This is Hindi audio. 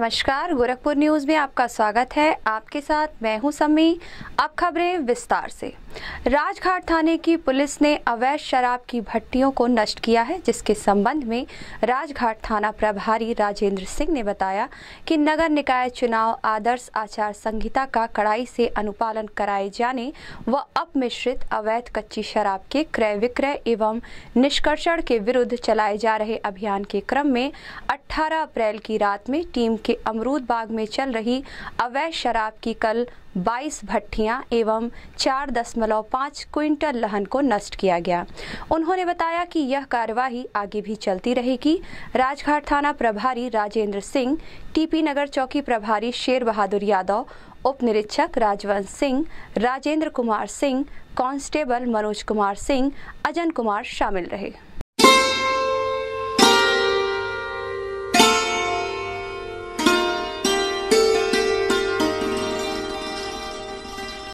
नमस्कार गोरखपुर न्यूज़ में आपका स्वागत है आपके साथ मैं हूं सम्मी अब खबरें विस्तार से राजघाट थाने की पुलिस ने अवैध शराब की भट्टियों को नष्ट किया है जिसके संबंध में राजघाट थाना प्रभारी राजेंद्र सिंह ने बताया कि नगर निकाय चुनाव आदर्श आचार संहिता का कड़ाई से अनुपालन कराए जाने व अपमिश्रित अवैध कच्ची शराब के क्रय विक्रय एवं निष्कर्षण के विरुद्ध चलाए जा रहे अभियान के क्रम में 18 अप्रैल की रात में टीम के अमरूद बाग में चल रही अवैध शराब की कल बाईस भट्टियां एवं चार दशमलव पाँच क्विंटल लहन को नष्ट किया गया उन्होंने बताया कि यह कार्यवाही आगे भी चलती रहेगी राजघाट थाना प्रभारी राजेंद्र सिंह टीपी नगर चौकी प्रभारी शेर बहादुर यादव उप निरीक्षक राजवंश सिंह राजेंद्र कुमार सिंह कांस्टेबल मनोज कुमार सिंह अजन कुमार शामिल रहे